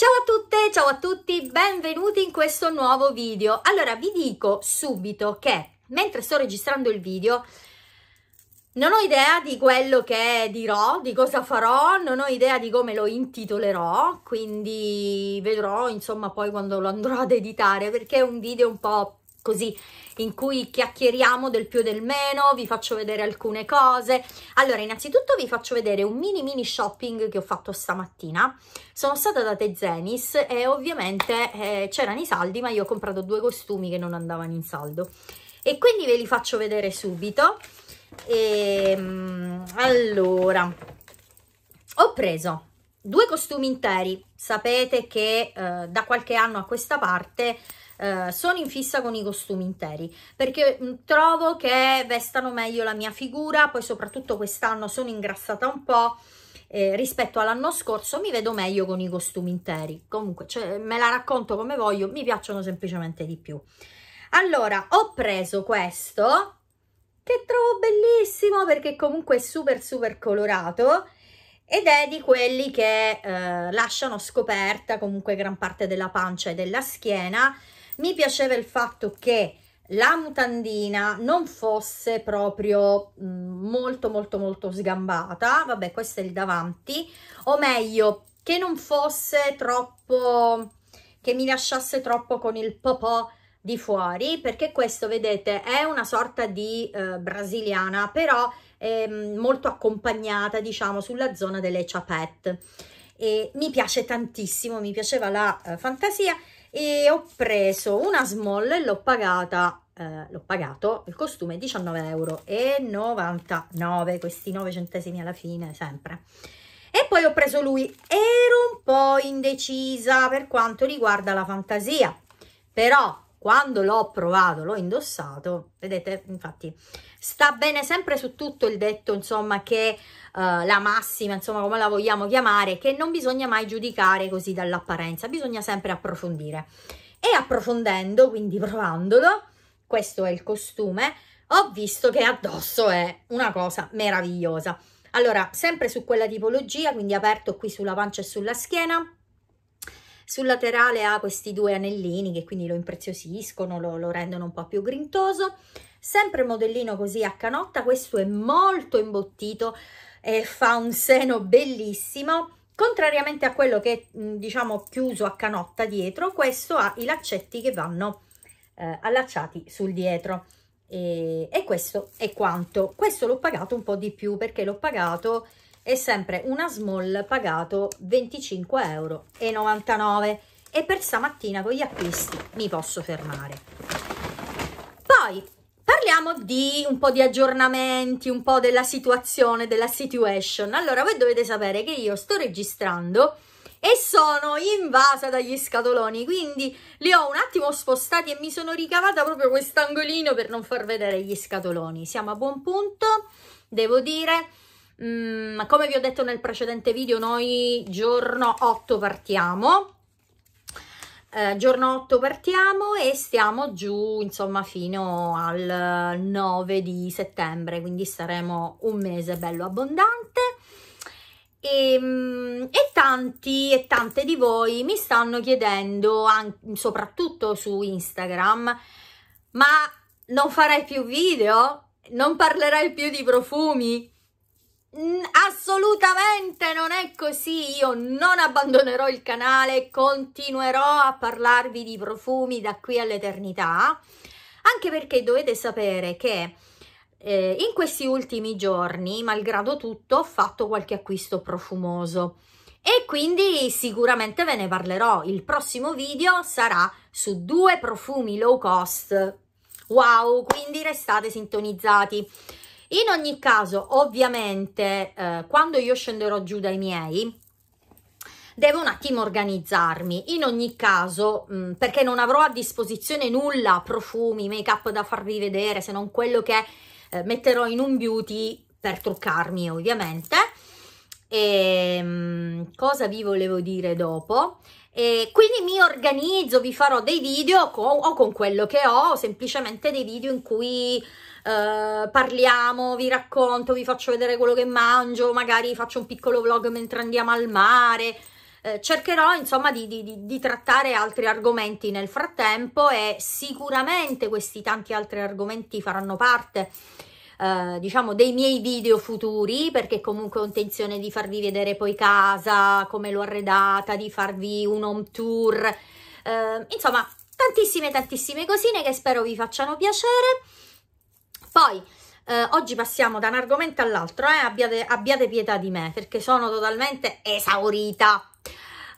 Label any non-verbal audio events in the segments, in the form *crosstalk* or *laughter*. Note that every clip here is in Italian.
Ciao a tutte, ciao a tutti, benvenuti in questo nuovo video. Allora, vi dico subito che mentre sto registrando il video non ho idea di quello che dirò, di cosa farò, non ho idea di come lo intitolerò, quindi vedrò insomma poi quando lo andrò ad editare perché è un video un po' così in cui chiacchieriamo del più e del meno, vi faccio vedere alcune cose. Allora, innanzitutto vi faccio vedere un mini mini shopping che ho fatto stamattina. Sono stata da Tezenis e ovviamente eh, c'erano i saldi, ma io ho comprato due costumi che non andavano in saldo. E quindi ve li faccio vedere subito. E, ehm, allora, ho preso due costumi interi. Sapete che eh, da qualche anno a questa parte eh, sono in fissa con i costumi interi perché mm, trovo che vestano meglio la mia figura, poi soprattutto quest'anno sono ingrassata un po'. Eh, rispetto all'anno scorso mi vedo meglio con i costumi interi comunque cioè, me la racconto come voglio mi piacciono semplicemente di più allora ho preso questo che trovo bellissimo perché comunque è super super colorato ed è di quelli che eh, lasciano scoperta comunque gran parte della pancia e della schiena mi piaceva il fatto che la mutandina non fosse proprio mm, molto molto molto sgambata vabbè questo è il davanti o meglio che non fosse troppo che mi lasciasse troppo con il popò di fuori perché questo vedete è una sorta di eh, brasiliana però eh, molto accompagnata diciamo sulla zona delle chapette e mi piace tantissimo mi piaceva la eh, fantasia e ho preso una small e l'ho pagata eh, l'ho pagato il costume 19,99 euro questi 9 centesimi alla fine sempre e poi ho preso lui ero un po' indecisa per quanto riguarda la fantasia però quando l'ho provato, l'ho indossato, vedete, infatti, sta bene sempre su tutto il detto, insomma, che eh, la massima, insomma, come la vogliamo chiamare, che non bisogna mai giudicare così dall'apparenza, bisogna sempre approfondire. E approfondendo, quindi provandolo, questo è il costume, ho visto che addosso è una cosa meravigliosa. Allora, sempre su quella tipologia, quindi aperto qui sulla pancia e sulla schiena, sul laterale ha questi due anellini che quindi lo impreziosiscono, lo, lo rendono un po' più grintoso. Sempre modellino così a canotta, questo è molto imbottito e fa un seno bellissimo. Contrariamente a quello che è, diciamo, chiuso a canotta dietro, questo ha i laccetti che vanno eh, allacciati sul dietro. E, e questo è quanto. Questo l'ho pagato un po' di più perché l'ho pagato è sempre una small pagato 25,99 euro e per stamattina con gli acquisti mi posso fermare. Poi parliamo di un po' di aggiornamenti, un po' della situazione, della situation. Allora voi dovete sapere che io sto registrando e sono invasa dagli scatoloni, quindi li ho un attimo spostati e mi sono ricavata proprio quest'angolino per non far vedere gli scatoloni. Siamo a buon punto, devo dire Mm, come vi ho detto nel precedente video, noi giorno 8 partiamo. Eh, giorno 8 partiamo e stiamo giù insomma fino al 9 di settembre quindi saremo un mese bello abbondante e, ehm, e, tanti e tante di voi mi stanno chiedendo, anche, soprattutto su Instagram, ma non farai più video? Non parlerai più di profumi? Assolutamente non è così, io non abbandonerò il canale, continuerò a parlarvi di profumi da qui all'eternità, anche perché dovete sapere che eh, in questi ultimi giorni, malgrado tutto, ho fatto qualche acquisto profumoso e quindi sicuramente ve ne parlerò. Il prossimo video sarà su due profumi low cost. Wow, quindi restate sintonizzati. In ogni caso, ovviamente, eh, quando io scenderò giù dai miei, devo un attimo organizzarmi in ogni caso mh, mm, perché non avrò a disposizione nulla profumi make up da farvi vedere se non quello che eh, metterò in un beauty per truccarmi ovviamente e, ehm, mh, cosa vi volevo dire dopo e quindi mi organizzo vi farò dei video con, o con quello che ho semplicemente dei video in cui eh, parliamo, vi racconto, vi faccio vedere quello che mangio, magari faccio un piccolo vlog mentre andiamo al mare. Eh, cercherò insomma di, di, di, trattare altri argomenti nel frattempo e sicuramente questi tanti altri argomenti faranno parte eh, diciamo dei miei video futuri perché comunque ho intenzione di farvi vedere poi casa, come l'ho arredata, di farvi un home tour, eh, insomma tantissime tantissime cosine che spero vi facciano piacere. Poi, eh, oggi passiamo da un argomento all'altro, eh? abbiate, abbiate pietà di me, perché sono totalmente esaurita.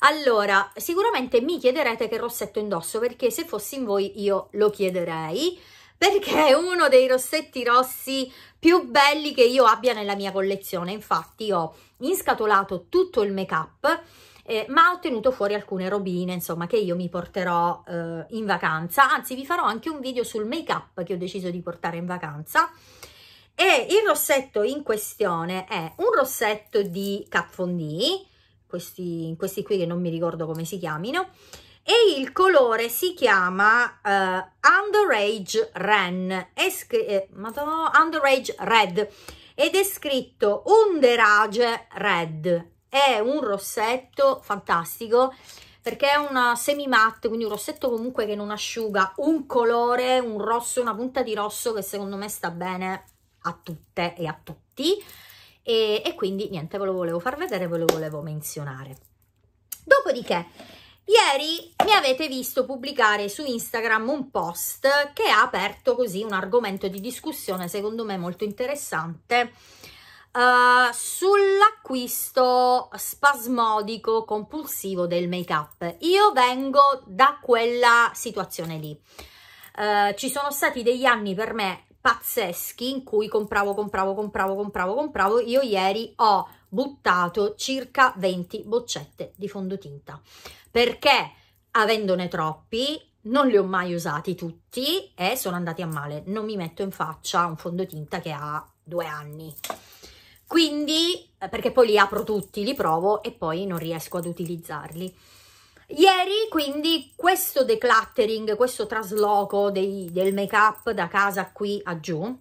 Allora, sicuramente mi chiederete che rossetto indosso, perché se fossi in voi io lo chiederei, perché è uno dei rossetti rossi più belli che io abbia nella mia collezione. Infatti ho inscatolato tutto il make-up eh, ma ho tenuto fuori alcune robine insomma che io mi porterò eh, in vacanza anzi vi farò anche un video sul make up che ho deciso di portare in vacanza e il rossetto in questione è un rossetto di Kat Von D questi, questi qui che non mi ricordo come si chiamino e il colore si chiama uh, eh, Underage Ren, eh, madonna, Underage Red ed è scritto Underage Red. È un rossetto fantastico perché è una semi matte, quindi un rossetto comunque che non asciuga, un colore, un rosso, una punta di rosso che secondo me sta bene a tutte e a tutti. E, e quindi niente, ve lo volevo far vedere, ve lo volevo menzionare. Dopodiché Ieri mi avete visto pubblicare su Instagram un post che ha aperto così un argomento di discussione secondo me molto interessante uh, sull'acquisto spasmodico compulsivo del make up. Io vengo da quella situazione lì. Uh, ci sono stati degli anni per me pazzeschi in cui compravo, compravo, compravo, compravo, compravo. Io ieri ho buttato circa 20 boccette di fondotinta perché avendone troppi non li ho mai usati tutti e sono andati a male. Non mi metto in faccia un fondotinta che ha due anni. Quindi, eh, perché poi li apro tutti, li provo e poi non riesco ad utilizzarli. Ieri, quindi, questo decluttering, questo trasloco dei, del make-up da casa qui a giù,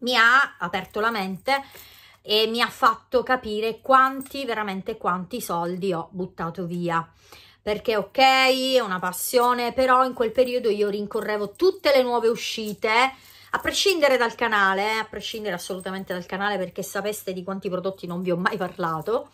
mi ha aperto la mente e mi ha fatto capire quanti, veramente quanti soldi ho buttato via perché ok, è una passione, però in quel periodo io rincorrevo tutte le nuove uscite, a prescindere dal canale, eh, a prescindere assolutamente dal canale perché sapeste di quanti prodotti non vi ho mai parlato.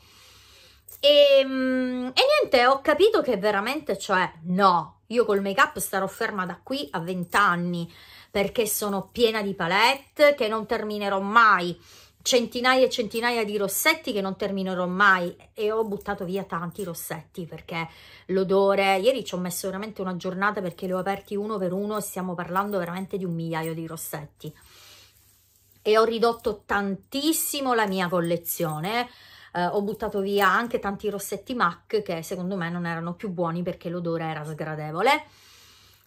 E, ehm, e niente, ho capito che veramente, cioè, no, io col make-up starò ferma da qui a vent'anni, perché sono piena di palette che non terminerò mai centinaia e centinaia di rossetti che non terminerò mai e ho buttato via tanti rossetti perché l'odore ieri ci ho messo veramente una giornata perché li ho aperti uno per uno e stiamo parlando veramente di un migliaio di rossetti e ho ridotto tantissimo la mia collezione eh, ho buttato via anche tanti rossetti MAC che secondo me non erano più buoni perché l'odore era sgradevole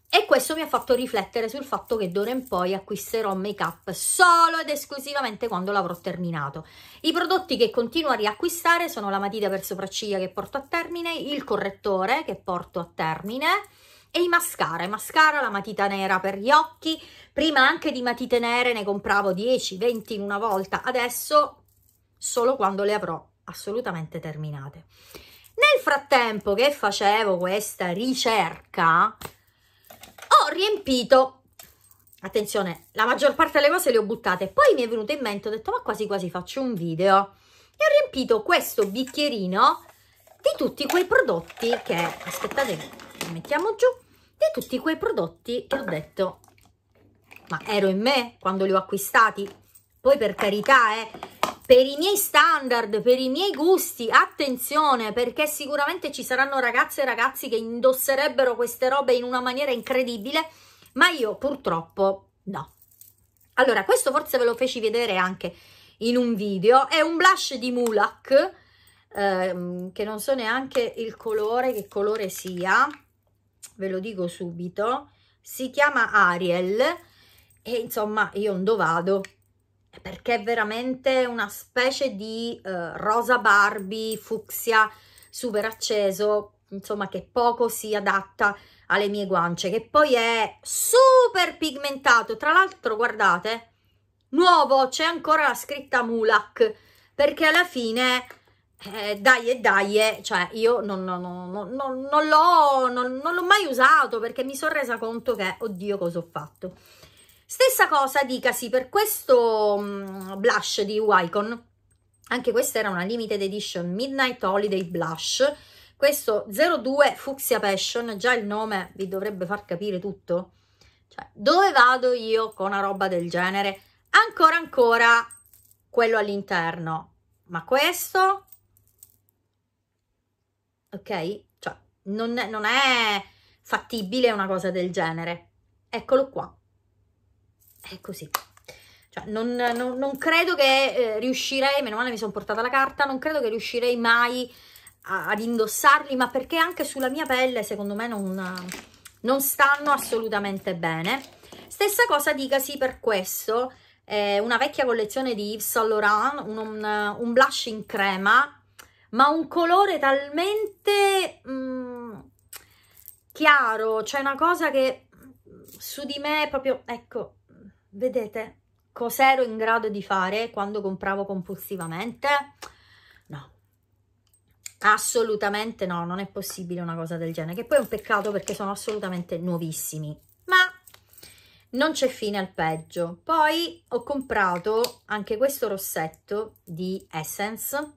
e questo mi ha fatto riflettere sul fatto che d'ora in poi acquisterò make up solo ed esclusivamente quando l'avrò terminato. I prodotti che continuo a riacquistare sono la matita per sopracciglia che porto a termine, il correttore che porto a termine e i mascara, mascara, la matita nera per gli occhi, prima anche di matite nere ne compravo 10, 20 in una volta, adesso solo quando le avrò assolutamente terminate. Nel frattempo che facevo questa ricerca, riempito attenzione la maggior parte delle cose le ho buttate poi mi è venuto in mente ho detto ma quasi quasi faccio un video e ho riempito questo bicchierino di tutti quei prodotti che aspettate li mettiamo giù di tutti quei prodotti che ho detto ma ero in me quando li ho acquistati poi per carità eh per i miei standard, per i miei gusti, attenzione perché sicuramente ci saranno ragazze e ragazzi che indosserebbero queste robe in una maniera incredibile, ma io purtroppo no. Allora, questo forse ve lo feci vedere anche in un video, è un blush di Mulak, ehm, che non so neanche il colore, che colore sia, ve lo dico subito, si chiama Ariel, e insomma io non vado perché è veramente una specie di eh, rosa Barbie fucsia super acceso, insomma che poco si adatta alle mie guance, che poi è super pigmentato. Tra l'altro, guardate, nuovo, c'è ancora la scritta Mulak, perché alla fine, eh, dai e dai, cioè io non, non, non, non l'ho mai usato perché mi sono resa conto che, oddio, cosa ho fatto. Stessa cosa dicasi per questo mm, blush di Wycon, anche questa era una limited edition Midnight Holiday Blush, questo 02 Fucsia Passion, già il nome vi dovrebbe far capire tutto, cioè dove vado io con una roba del genere? Ancora ancora quello all'interno, ma questo, ok, cioè non è, non è fattibile una cosa del genere, eccolo qua è così. Cioè, non, non, non credo che eh, riuscirei, meno male mi sono portata la carta, non credo che riuscirei mai a, ad indossarli, ma perché anche sulla mia pelle secondo me non, non stanno assolutamente bene. Stessa cosa dicasi per questo, eh, una vecchia collezione di Yves Saint Laurent, un, un, un blush in crema, ma un colore talmente mm, chiaro, cioè una cosa che su di me proprio, ecco, Vedete cos'ero in grado di fare quando compravo compulsivamente? No, assolutamente no, non è possibile una cosa del genere, che poi è un peccato perché sono assolutamente nuovissimi, ma non c'è fine al peggio. Poi ho comprato anche questo rossetto di Essence,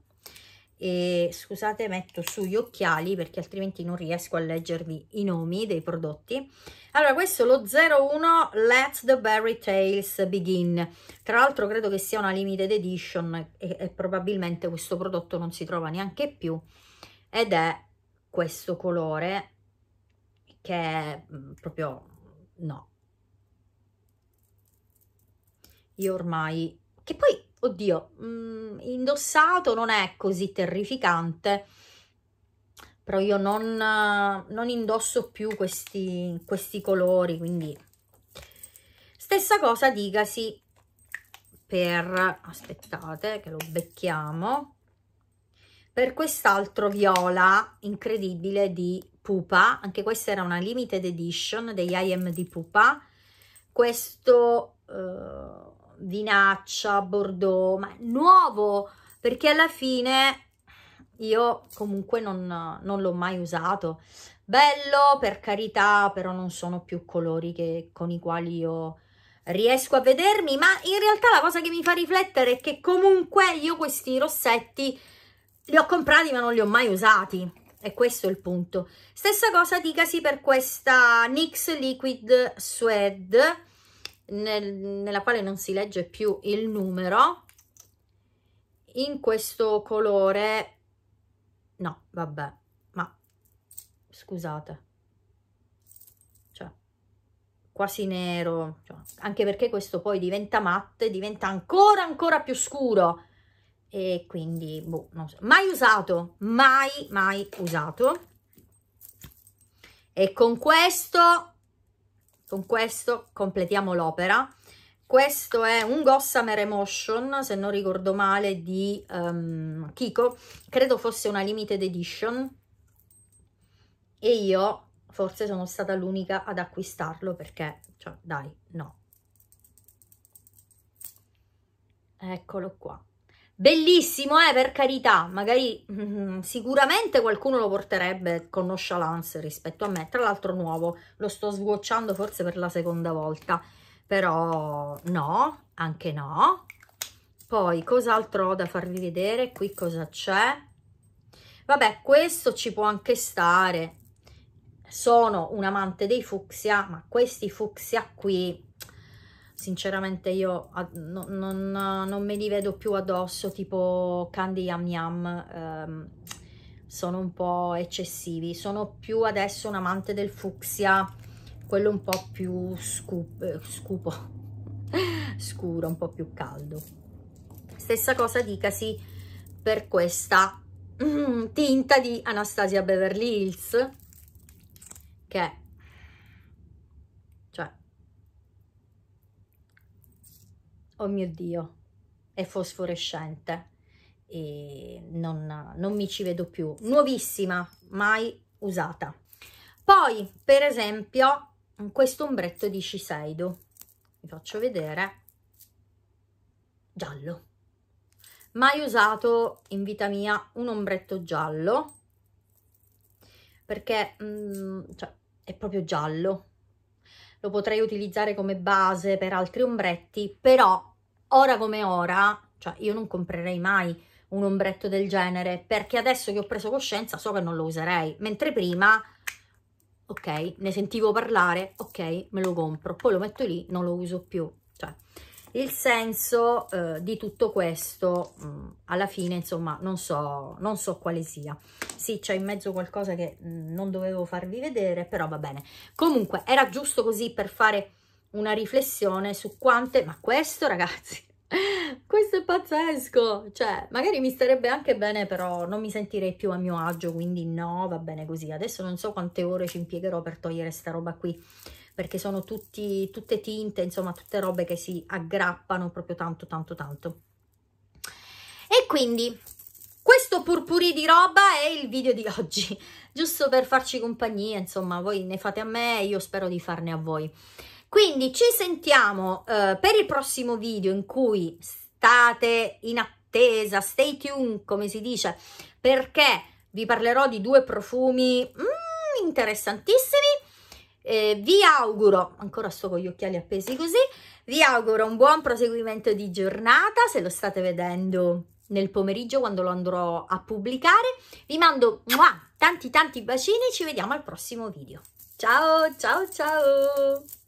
e scusate metto su gli occhiali perché altrimenti non riesco a leggervi i nomi dei prodotti allora questo è lo 01 Let the Berry Tales Begin tra l'altro credo che sia una limited edition e, e probabilmente questo prodotto non si trova neanche più ed è questo colore che è mm, proprio no io ormai che poi oddio mh, mm, indossato non è così terrificante però io non, non indosso più questi, questi colori quindi stessa cosa dicasi per aspettate che lo becchiamo per quest'altro viola incredibile di Pupa anche questa era una limited edition degli IM di Pupa questo eh, vinaccia, bordeaux, ma nuovo, perché alla fine io comunque non, non l'ho mai usato. Bello, per carità, però non sono più colori che, con i quali io riesco a vedermi, ma in realtà la cosa che mi fa riflettere è che comunque io questi rossetti li ho comprati ma non li ho mai usati. E questo è il punto. Stessa cosa dicasi per questa NYX Liquid Suede nel, nella quale non si legge più il numero in questo colore no vabbè ma scusate cioè quasi nero cioè, anche perché questo poi diventa matte diventa ancora ancora più scuro e quindi boh, non so. mai usato mai mai usato e con questo con questo completiamo l'opera questo è un Gossamer Emotion, se non ricordo male, di um, Kiko. Credo fosse una limited edition. E io forse sono stata l'unica ad acquistarlo perché, cioè, dai, no. Eccolo qua. Bellissimo, eh, per carità, magari mm, sicuramente qualcuno lo porterebbe con nonchalance rispetto a me. Tra l'altro nuovo, lo sto sgocciando forse per la seconda volta, però no, anche no. Poi cos'altro ho da farvi vedere? Qui cosa c'è? Vabbè, questo ci può anche stare. Sono un amante dei fucsia, ma questi fucsia qui sinceramente io no, non, non, me li vedo più addosso tipo candy yam yam ehm, sono un po' eccessivi sono più adesso un amante del fucsia quello un po' più scup, eh, scupo *laughs* scuro un po' più caldo stessa cosa dicasi per questa *clears throat* tinta di Anastasia Beverly Hills che oh mio Dio, è fosforescente e non, non mi ci vedo più. Nuovissima, mai usata. Poi, per esempio, questo ombretto di Shiseido, vi faccio vedere, giallo. Mai usato in vita mia un ombretto giallo, perché mh, mm, cioè, è proprio giallo. Lo potrei utilizzare come base per altri ombretti, però ora come ora, cioè io non comprerei mai un ombretto del genere perché adesso che ho preso coscienza so che non lo userei, mentre prima ok, ne sentivo parlare, ok, me lo compro, poi lo metto lì, non lo uso più. Cioè, il senso eh, di tutto questo, mh, mm, alla fine, insomma, non so, non so quale sia. Sì, c'è in mezzo qualcosa che mh, mm, non dovevo farvi vedere, però va bene. Comunque, era giusto così per fare una riflessione su quante... Ma questo, ragazzi, *laughs* questo è pazzesco! Cioè, magari mi starebbe anche bene, però non mi sentirei più a mio agio, quindi no, va bene così. Adesso non so quante ore ci impiegherò per togliere sta roba qui, perché sono tutti, tutte tinte, insomma, tutte robe che si aggrappano proprio tanto, tanto, tanto. E quindi, questo purpurì di roba è il video di oggi, *laughs* giusto per farci compagnia, insomma, voi ne fate a me, e io spero di farne a voi. Quindi ci sentiamo eh, per il prossimo video in cui state in attesa, stay tuned come si dice, perché vi parlerò di due profumi mm, interessantissimi. Eh, vi auguro, ancora sto con gli occhiali appesi così, vi auguro un buon proseguimento di giornata se lo state vedendo nel pomeriggio quando lo andrò a pubblicare. Vi mando muah, tanti tanti bacini ci vediamo al prossimo video. Ciao, ciao, ciao!